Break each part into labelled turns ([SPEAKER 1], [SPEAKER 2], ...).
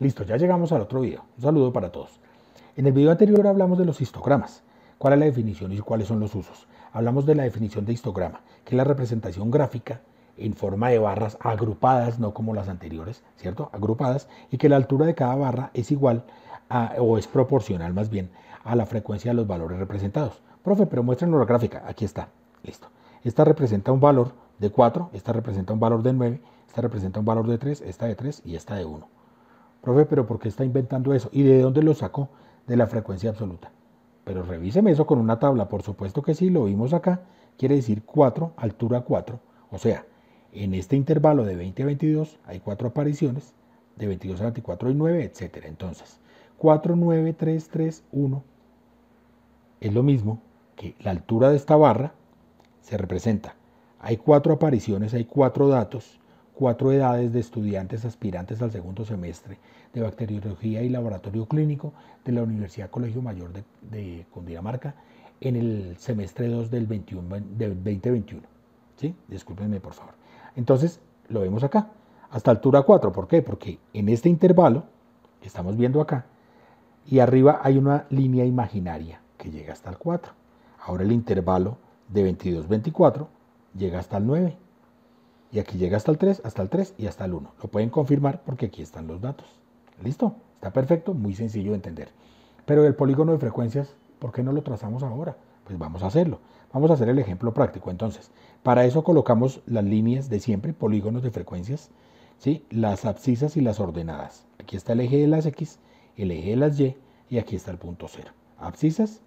[SPEAKER 1] Listo, ya llegamos al otro video. Un saludo para todos. En el video anterior hablamos de los histogramas, cuál es la definición y cuáles son los usos. Hablamos de la definición de histograma, que es la representación gráfica en forma de barras agrupadas, no como las anteriores, ¿cierto? Agrupadas, y que la altura de cada barra es igual o es proporcional más bien a la frecuencia de los valores representados. Profe, pero muéstrenos la gráfica. Aquí está. Listo. Esta representa un valor de 4, esta representa un valor de 9, esta representa un valor de 3, esta de 3 y esta de 1. Profe, pero ¿por qué está inventando eso? ¿Y de dónde lo sacó? De la frecuencia absoluta. Pero revíseme eso con una tabla. Por supuesto que sí, lo vimos acá. Quiere decir 4, altura 4. O sea, en este intervalo de 20 a 22 hay 4 apariciones. De 22 a 24 hay 9, etc. Entonces, 4, 9, 3, 3, 1 es lo mismo que la altura de esta barra se representa. Hay 4 apariciones, hay 4 datos cuatro edades de estudiantes aspirantes al segundo semestre de bacteriología y laboratorio clínico de la Universidad Colegio Mayor de, Cundinamarca en el semestre 2 del, 21, del 2021. ¿Sí? Discúlpenme, por favor. Entonces, lo vemos acá, hasta altura 4. ¿Por qué? Porque en este intervalo que estamos viendo acá, y arriba hay una línea imaginaria que llega hasta el 4. Ahora el intervalo de 22-24 llega hasta el 9. Y aquí llega hasta el 3, hasta el 3 y hasta el 1. Lo pueden confirmar porque aquí están los datos. ¿Listo? Está perfecto, muy sencillo de entender. Pero el polígono de frecuencias, ¿por qué no lo trazamos ahora? Pues vamos a hacerlo. Vamos a hacer el ejemplo práctico. Entonces, para eso colocamos las líneas de siempre, polígonos de frecuencias, ¿sí? las abscisas y las ordenadas. Aquí está el eje de las X, el eje de las Y y aquí está el punto cero. Abscisas,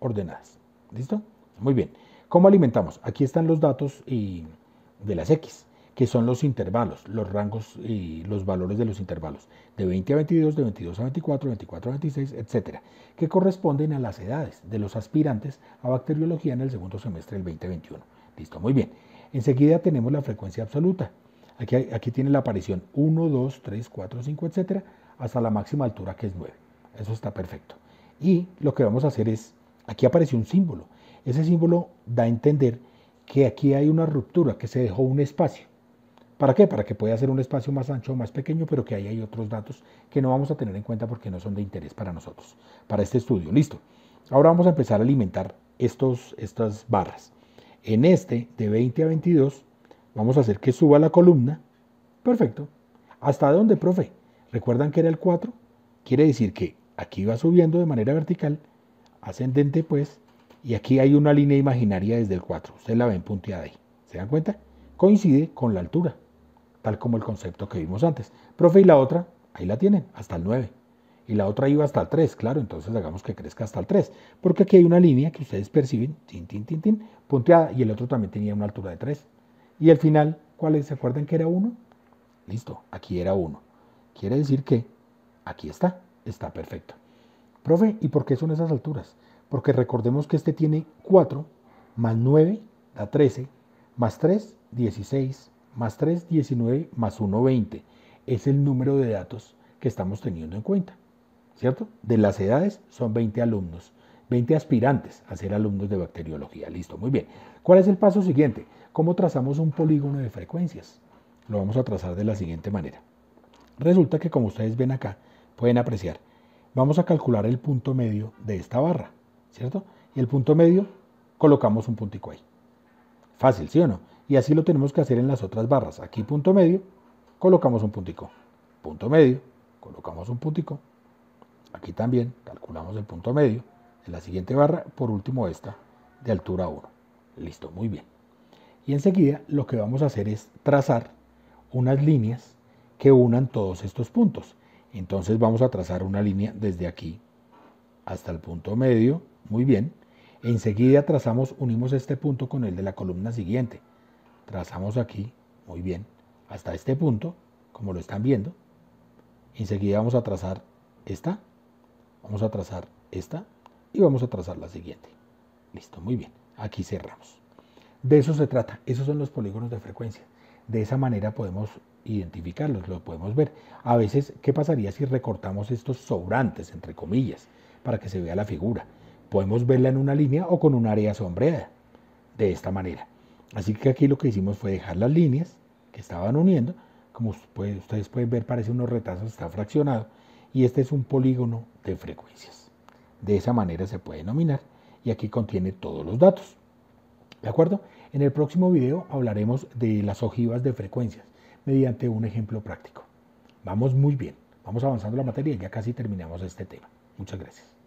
[SPEAKER 1] ordenadas. ¿Listo? Muy bien. ¿Cómo alimentamos? Aquí están los datos y de las X, que son los intervalos, los rangos y los valores de los intervalos, de 20 a 22, de 22 a 24, 24 a 26, etcétera, que corresponden a las edades de los aspirantes a bacteriología en el segundo semestre del 2021. Listo, muy bien. Enseguida tenemos la frecuencia absoluta. Aquí, aquí tiene la aparición 1, 2, 3, 4, 5, etcétera, hasta la máxima altura que es 9. Eso está perfecto. Y lo que vamos a hacer es, aquí aparece un símbolo. Ese símbolo da a entender que aquí hay una ruptura, que se dejó un espacio. ¿Para qué? Para que pueda ser un espacio más ancho o más pequeño, pero que ahí hay otros datos que no vamos a tener en cuenta porque no son de interés para nosotros, para este estudio. Listo. Ahora vamos a empezar a alimentar estos, estas barras. En este, de 20 a 22, vamos a hacer que suba la columna. Perfecto. ¿Hasta dónde, profe? ¿Recuerdan que era el 4? Quiere decir que aquí va subiendo de manera vertical, ascendente pues, y aquí hay una línea imaginaria desde el 4. Ustedes la ven punteada ahí. ¿Se dan cuenta? Coincide con la altura, tal como el concepto que vimos antes. Profe, y la otra, ahí la tienen, hasta el 9. Y la otra iba hasta el 3, claro, entonces hagamos que crezca hasta el 3. Porque aquí hay una línea que ustedes perciben, tin, tin, tin, tin, punteada. Y el otro también tenía una altura de 3. Y el final, ¿cuál es? ¿Se acuerdan que era 1? Listo, aquí era 1. Quiere decir que aquí está, está perfecto. Profe, ¿y por qué son esas alturas? porque recordemos que este tiene 4 más 9 da 13, más 3, 16, más 3, 19, más 1, 20. Es el número de datos que estamos teniendo en cuenta, ¿cierto? De las edades son 20 alumnos, 20 aspirantes a ser alumnos de bacteriología. Listo, muy bien. ¿Cuál es el paso siguiente? ¿Cómo trazamos un polígono de frecuencias? Lo vamos a trazar de la siguiente manera. Resulta que como ustedes ven acá, pueden apreciar, vamos a calcular el punto medio de esta barra. ¿cierto? Y el punto medio colocamos un puntico ahí. Fácil, ¿sí o no? Y así lo tenemos que hacer en las otras barras. Aquí punto medio, colocamos un puntico. Punto medio, colocamos un puntico. Aquí también calculamos el punto medio. En la siguiente barra, por último esta, de altura 1. Listo, muy bien. Y enseguida lo que vamos a hacer es trazar unas líneas que unan todos estos puntos. Entonces vamos a trazar una línea desde aquí hasta el punto medio, muy bien. Enseguida trazamos, unimos este punto con el de la columna siguiente. Trazamos aquí, muy bien, hasta este punto, como lo están viendo. Enseguida vamos a trazar esta, vamos a trazar esta y vamos a trazar la siguiente. Listo, muy bien. Aquí cerramos. De eso se trata. Esos son los polígonos de frecuencia. De esa manera podemos identificarlos, lo podemos ver. A veces, ¿qué pasaría si recortamos estos sobrantes, entre comillas, para que se vea la figura? Podemos verla en una línea o con un área sombreada, de esta manera. Así que aquí lo que hicimos fue dejar las líneas que estaban uniendo, como ustedes pueden ver parece unos retazos, está fraccionado, y este es un polígono de frecuencias. De esa manera se puede denominar y aquí contiene todos los datos. ¿De acuerdo? En el próximo video hablaremos de las ojivas de frecuencias mediante un ejemplo práctico. Vamos muy bien, vamos avanzando la materia y ya casi terminamos este tema. Muchas gracias.